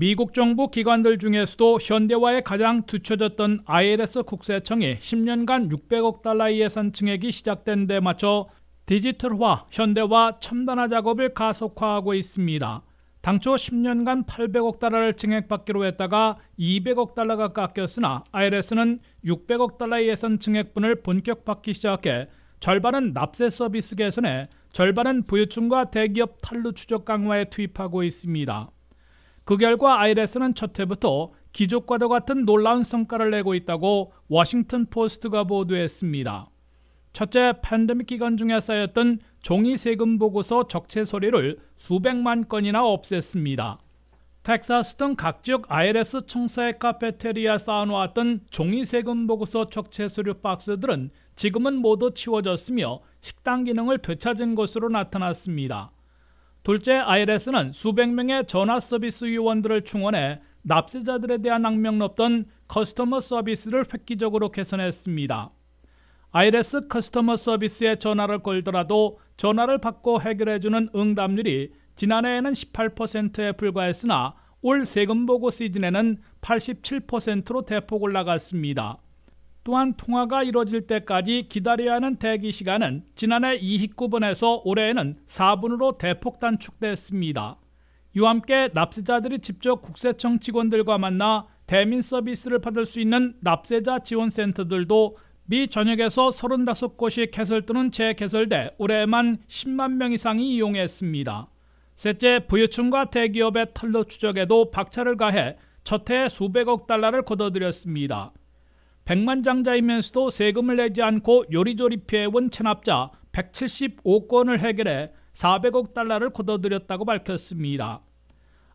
미국 정부 기관들 중에서도 현대화에 가장 뒤처졌던 ILS 국세청이 10년간 600억 달러의 예산 증액이 시작된 데 맞춰 디지털화, 현대화, 첨단화 작업을 가속화하고 있습니다. 당초 10년간 800억 달러를 증액받기로 했다가 200억 달러가 깎였으나 IRS는 600억 달러의 예산 증액분을 본격받기 시작해 절반은 납세 서비스 개선에 절반은 부유층과 대기업 탈루 추적 강화에 투입하고 있습니다. 그 결과 IRS는 첫 해부터 기적과도 같은 놀라운 성과를 내고 있다고 워싱턴 포스트가 보도했습니다. 첫째, 팬데믹 기간 중에 쌓였던 종이 세금 보고서 적체 소리를 수백만 건이나 없앴습니다. 텍사스 등 각 지역 IRS 청사의 카페테리아 쌓아놓았던 종이 세금 보고서 적체 소류 박스들은 지금은 모두 치워졌으며 식당 기능을 되찾은 것으로 나타났습니다. 둘째, IRS는 수백 명의 전화 서비스 요원들을 충원해 납세자들에 대한 악명 높던 커스터머 서비스를 획기적으로 개선했습니다. IRS 커스터머 서비스에 전화를 걸더라도 전화를 받고 해결해주는 응답률이 지난해에는 18%에 불과했으나 올 세금보고 시즌에는 87%로 대폭 올라갔습니다. 또한 통화가 이뤄질 때까지 기다려야 하는 대기 시간은 지난해 29분에서 올해에는 4분으로 대폭 단축됐습니다. 이와 함께 납세자들이 직접 국세청 직원들과 만나 대민 서비스를 받을 수 있는 납세자 지원센터들도 미 전역에서 35곳이 개설또는 재개설돼 올해에만 10만 명 이상이 이용했습니다. 셋째, 부유층과 대기업의 털로 추적에도 박차를 가해 첫해 수백억 달러를 거둬들였습니다. 백만장자이면서도 세금을 내지 않고 요리조리 피해온 체납자 175건을 해결해 400억 달러를 거둬들였다고 밝혔습니다.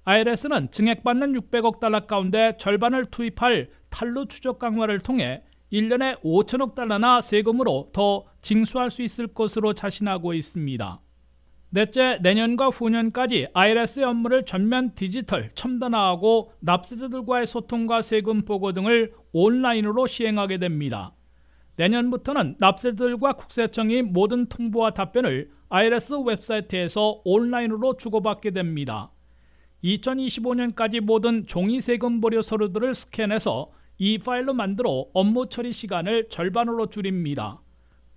IRS는 증액받는 600억 달러 가운데 절반을 투입할 탈루 추적 강화를 통해 1년에 5천억 달러나 세금으로 더 징수할 수 있을 것으로 자신하고 있습니다. 넷째, 내년과 후년까지 IRS 업무를 전면 디지털, 첨단화하고 납세자들과의 소통과 세금 보고 등을 온라인으로 시행하게 됩니다. 내년부터는 납세자들과 국세청이 모든 통보와 답변을 IRS 웹사이트에서 온라인으로 주고받게 됩니다. 2025년까지 모든 종이 세금 보류 서류들을 스캔해서 이 파일로 만들어 업무 처리 시간을 절반으로 줄입니다.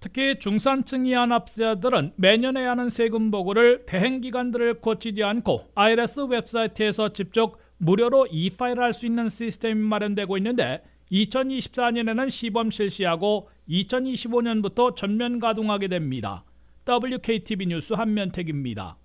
특히 중산층 이하 납세자들은 매년에 하는 세금 보고를 대행기관들을 거치지 않고 IRS 웹사이트에서 직접 무료로 이파일을 할수 있는 시스템이 마련되고 있는데 2024년에는 시범 실시하고 2025년부터 전면 가동하게 됩니다. WKTV 뉴스 한면택입니다.